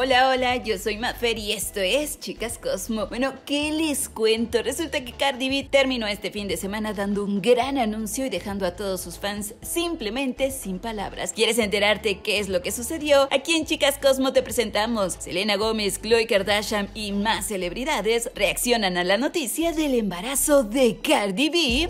Hola, hola, yo soy Mafer y esto es Chicas Cosmo. Bueno, ¿qué les cuento? Resulta que Cardi B terminó este fin de semana dando un gran anuncio y dejando a todos sus fans simplemente sin palabras. ¿Quieres enterarte qué es lo que sucedió? Aquí en Chicas Cosmo te presentamos. Selena Gómez, Chloe Kardashian y más celebridades reaccionan a la noticia del embarazo de Cardi B.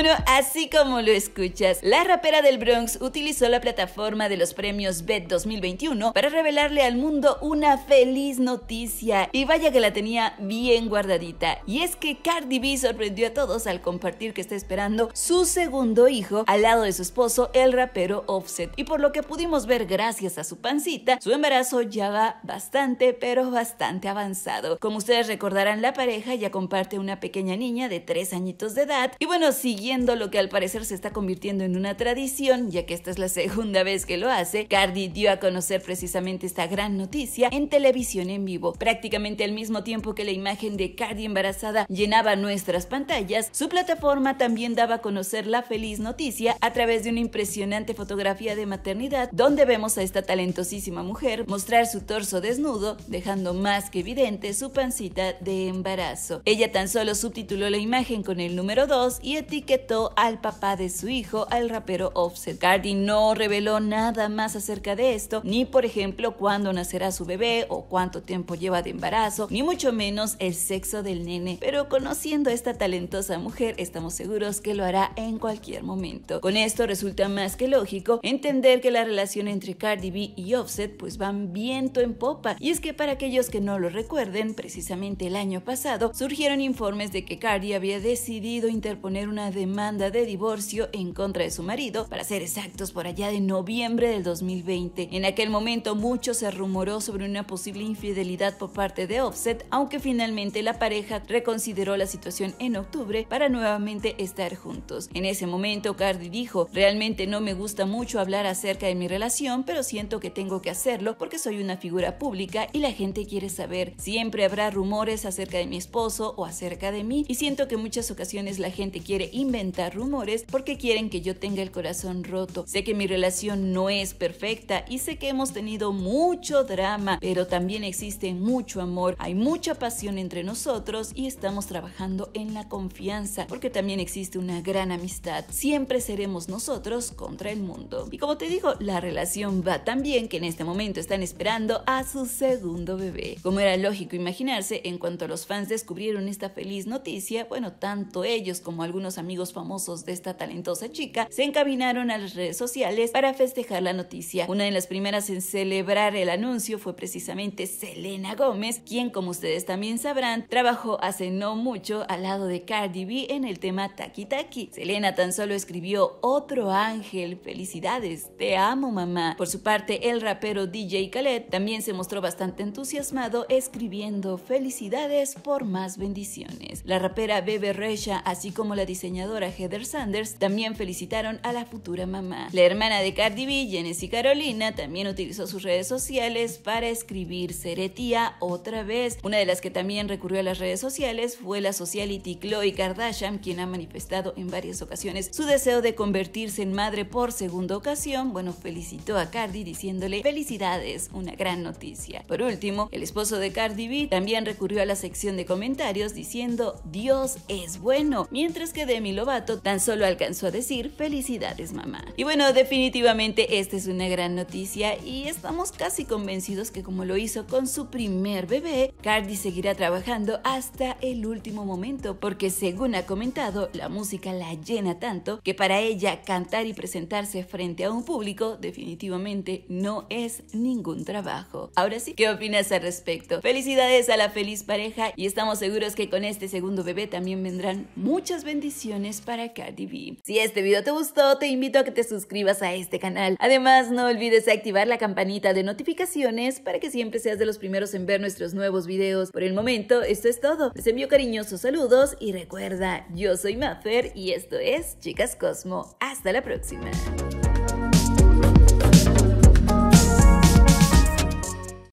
Bueno, así como lo escuchas, la rapera del Bronx utilizó la plataforma de los premios BET 2021 para revelarle al mundo una feliz noticia. Y vaya que la tenía bien guardadita. Y es que Cardi B sorprendió a todos al compartir que está esperando su segundo hijo al lado de su esposo, el rapero Offset. Y por lo que pudimos ver gracias a su pancita, su embarazo ya va bastante, pero bastante avanzado. Como ustedes recordarán, la pareja ya comparte una pequeña niña de tres añitos de edad. Y bueno, lo que al parecer se está convirtiendo en una tradición, ya que esta es la segunda vez que lo hace, Cardi dio a conocer precisamente esta gran noticia en televisión en vivo. Prácticamente al mismo tiempo que la imagen de Cardi embarazada llenaba nuestras pantallas, su plataforma también daba a conocer la feliz noticia a través de una impresionante fotografía de maternidad donde vemos a esta talentosísima mujer mostrar su torso desnudo, dejando más que evidente su pancita de embarazo. Ella tan solo subtituló la imagen con el número 2 y etiquetó al papá de su hijo, al rapero Offset. Cardi no reveló nada más acerca de esto, ni por ejemplo cuándo nacerá su bebé o cuánto tiempo lleva de embarazo, ni mucho menos el sexo del nene. Pero conociendo a esta talentosa mujer, estamos seguros que lo hará en cualquier momento. Con esto resulta más que lógico entender que la relación entre Cardi B y Offset pues van viento en popa. Y es que para aquellos que no lo recuerden, precisamente el año pasado surgieron informes de que Cardi había decidido interponer una demanda de divorcio en contra de su marido, para ser exactos, por allá de noviembre del 2020. En aquel momento mucho se rumoró sobre una posible infidelidad por parte de Offset, aunque finalmente la pareja reconsideró la situación en octubre para nuevamente estar juntos. En ese momento Cardi dijo, realmente no me gusta mucho hablar acerca de mi relación, pero siento que tengo que hacerlo porque soy una figura pública y la gente quiere saber. Siempre habrá rumores acerca de mi esposo o acerca de mí y siento que muchas ocasiones la gente quiere inventar rumores porque quieren que yo tenga el corazón roto. Sé que mi relación no es perfecta y sé que hemos tenido mucho drama, pero también existe mucho amor, hay mucha pasión entre nosotros y estamos trabajando en la confianza porque también existe una gran amistad. Siempre seremos nosotros contra el mundo. Y como te digo, la relación va tan bien que en este momento están esperando a su segundo bebé. Como era lógico imaginarse, en cuanto los fans descubrieron esta feliz noticia, bueno, tanto ellos como algunos amigos famosos de esta talentosa chica se encaminaron a las redes sociales para festejar la noticia. Una de las primeras en celebrar el anuncio fue precisamente Selena Gómez, quien como ustedes también sabrán, trabajó hace no mucho al lado de Cardi B en el tema Taki Taki. Selena tan solo escribió Otro Ángel, felicidades, te amo mamá. Por su parte, el rapero DJ Khaled también se mostró bastante entusiasmado escribiendo Felicidades por más bendiciones. La rapera Bebe Recha, así como la diseñadora Heather Sanders también felicitaron a la futura mamá. La hermana de Cardi B, y Carolina, también utilizó sus redes sociales para escribir seretía otra vez. Una de las que también recurrió a las redes sociales fue la sociality Chloe Kardashian, quien ha manifestado en varias ocasiones su deseo de convertirse en madre por segunda ocasión. Bueno, felicitó a Cardi diciéndole felicidades, una gran noticia. Por último, el esposo de Cardi B también recurrió a la sección de comentarios diciendo Dios es bueno, mientras que Demi lobato tan solo alcanzó a decir felicidades mamá. Y bueno, definitivamente esta es una gran noticia y estamos casi convencidos que como lo hizo con su primer bebé, Cardi seguirá trabajando hasta el último momento porque según ha comentado, la música la llena tanto que para ella cantar y presentarse frente a un público definitivamente no es ningún trabajo. Ahora sí, ¿qué opinas al respecto? Felicidades a la feliz pareja y estamos seguros que con este segundo bebé también vendrán muchas bendiciones para Cardi Si este video te gustó, te invito a que te suscribas a este canal. Además, no olvides activar la campanita de notificaciones para que siempre seas de los primeros en ver nuestros nuevos videos. Por el momento, esto es todo. Les envío cariñosos saludos y recuerda, yo soy Maffer y esto es Chicas Cosmo. Hasta la próxima.